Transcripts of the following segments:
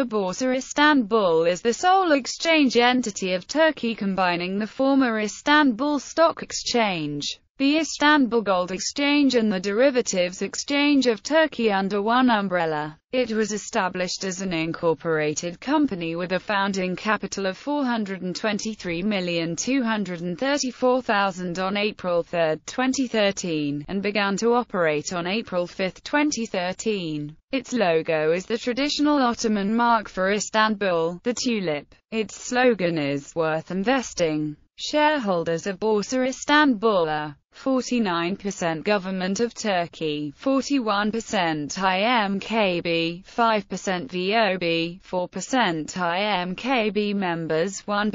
The Borsa Istanbul is the sole exchange entity of Turkey combining the former Istanbul Stock Exchange the Istanbul Gold Exchange and the Derivatives Exchange of Turkey under one umbrella. It was established as an incorporated company with a founding capital of 423,234,000 on April 3, 2013, and began to operate on April 5, 2013. Its logo is the traditional Ottoman mark for Istanbul, the tulip. Its slogan is, Worth Investing. Shareholders of Borsa Istanbul 49% Government of Turkey, 41% IMKB, 5% VOB, 4% IMKB members, 1%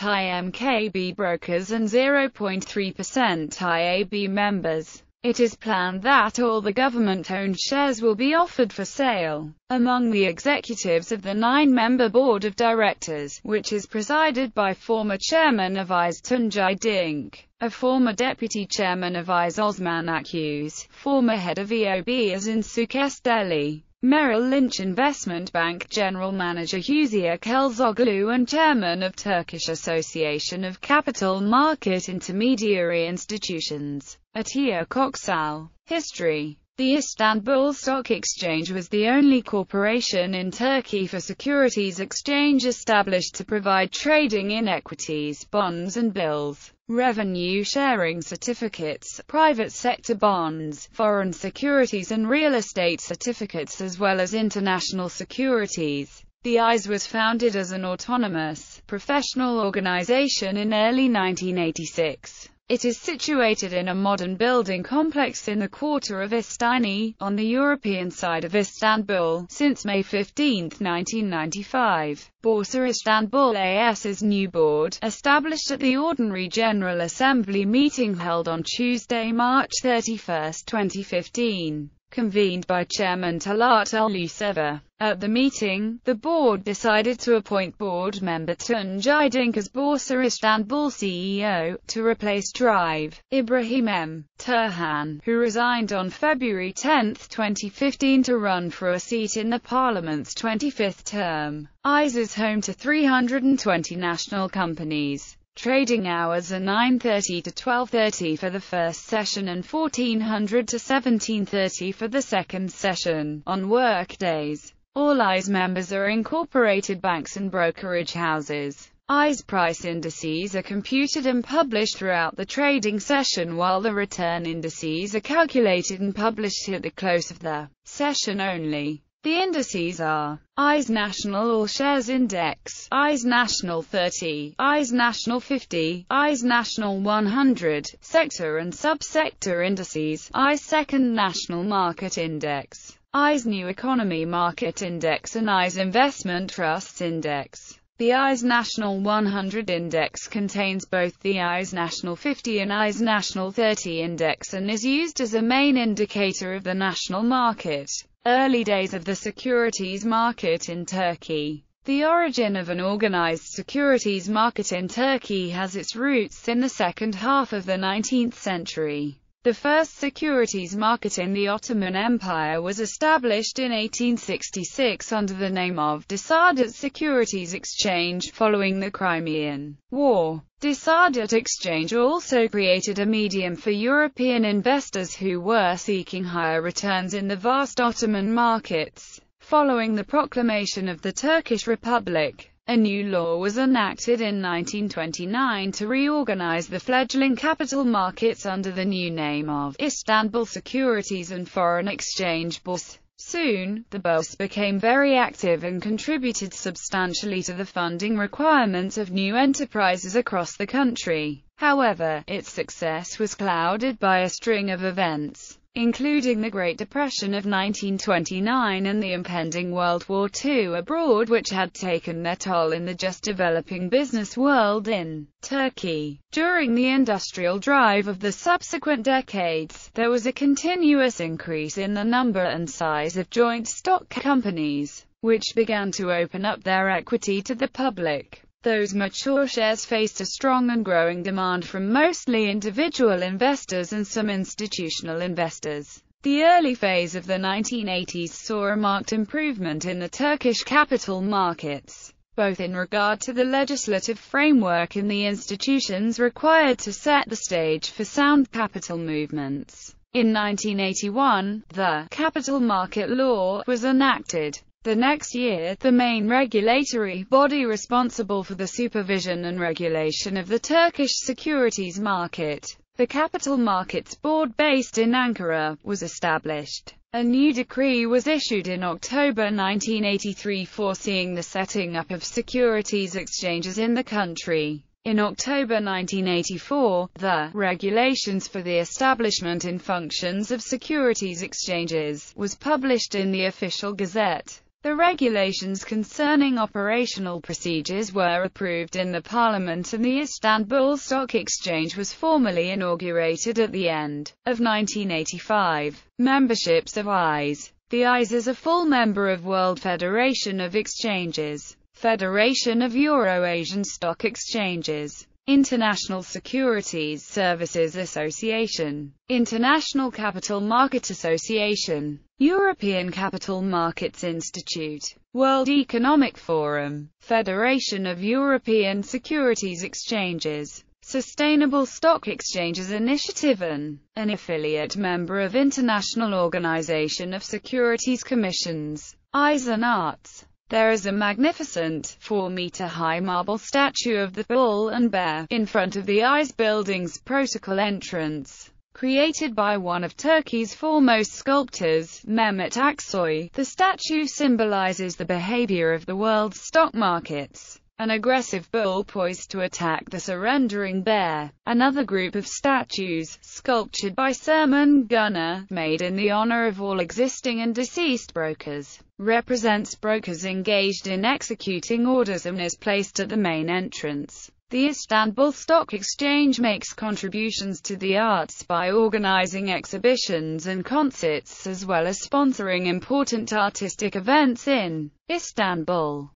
IMKB brokers and 0.3% IAB members. It is planned that all the government-owned shares will be offered for sale. Among the executives of the nine-member board of directors, which is presided by former chairman of IS Tunjai Dink, a former deputy chairman of IS Osman Akhuz, former head of EOB as in Sukesh Delhi, Merrill Lynch Investment Bank General Manager Hüseyin Kelzoglu and Chairman of Turkish Association of Capital Market Intermediary Institutions, Atiye Koksal. History the Istanbul Stock Exchange was the only corporation in Turkey for securities exchange established to provide trading in equities, bonds and bills, revenue sharing certificates, private sector bonds, foreign securities and real estate certificates as well as international securities. The ISE was founded as an autonomous, professional organization in early 1986. It is situated in a modern building complex in the quarter of Istani, on the European side of Istanbul, since May 15, 1995. Borsa Istanbul AS's new board, established at the Ordinary General Assembly meeting held on Tuesday, March 31, 2015 convened by Chairman Talat Al-Youseva. At the meeting, the board decided to appoint board member Tunjai Dink as Borsa Istanbul CEO, to replace Drive, Ibrahim M. Turhan, who resigned on February 10, 2015 to run for a seat in the parliament's 25th term. ISIS home to 320 national companies. Trading hours are 9.30 to 12.30 for the first session and 1400 to 17.30 for the second session. On work days, all ISE members are incorporated banks and brokerage houses. ISE price indices are computed and published throughout the trading session while the return indices are calculated and published at the close of the session only. The indices are IS National All Shares Index, IS National 30, IS National 50, IS National 100, sector and subsector indices, IS Second National Market Index, IS New Economy Market Index and IS Investment Trusts Index. The Eyes National 100 Index contains both the Eyes National 50 and Eyes National 30 Index and is used as a main indicator of the national market. Early days of the securities market in Turkey The origin of an organized securities market in Turkey has its roots in the second half of the 19th century. The first securities market in the Ottoman Empire was established in 1866 under the name of Desadat Securities Exchange following the Crimean War. Desadat Exchange also created a medium for European investors who were seeking higher returns in the vast Ottoman markets following the proclamation of the Turkish Republic. A new law was enacted in 1929 to reorganize the fledgling capital markets under the new name of Istanbul Securities and Foreign Exchange Bourse. Soon, the bourse became very active and contributed substantially to the funding requirements of new enterprises across the country. However, its success was clouded by a string of events including the Great Depression of 1929 and the impending World War II abroad which had taken their toll in the just developing business world in Turkey. During the industrial drive of the subsequent decades, there was a continuous increase in the number and size of joint stock companies, which began to open up their equity to the public. Those mature shares faced a strong and growing demand from mostly individual investors and some institutional investors. The early phase of the 1980s saw a marked improvement in the Turkish capital markets, both in regard to the legislative framework and the institutions required to set the stage for sound capital movements. In 1981, the Capital Market Law was enacted, the next year, the main regulatory body responsible for the supervision and regulation of the Turkish securities market, the Capital Markets Board based in Ankara, was established. A new decree was issued in October 1983 foreseeing the setting up of securities exchanges in the country. In October 1984, the Regulations for the Establishment and Functions of Securities Exchanges was published in the Official Gazette. The regulations concerning operational procedures were approved in the parliament and the Istanbul Stock Exchange was formally inaugurated at the end of 1985. Memberships of ISE The ISE is a full member of World Federation of Exchanges, Federation of Euro-Asian Stock Exchanges, International Securities Services Association, International Capital Market Association, European Capital Markets Institute, World Economic Forum, Federation of European Securities Exchanges, Sustainable Stock Exchanges Initiative and an affiliate member of International Organization of Securities Commissions, Eyes and Arts. There is a magnificent, 4-meter-high marble statue of the bull and bear, in front of the Eyes building's protocol entrance. Created by one of Turkey's foremost sculptors, Mehmet Aksoy, the statue symbolizes the behavior of the world's stock markets. An aggressive bull poised to attack the surrendering bear. Another group of statues, sculptured by Sermon Gunner, made in the honor of all existing and deceased brokers, represents brokers engaged in executing orders and is placed at the main entrance. The Istanbul Stock Exchange makes contributions to the arts by organizing exhibitions and concerts as well as sponsoring important artistic events in Istanbul.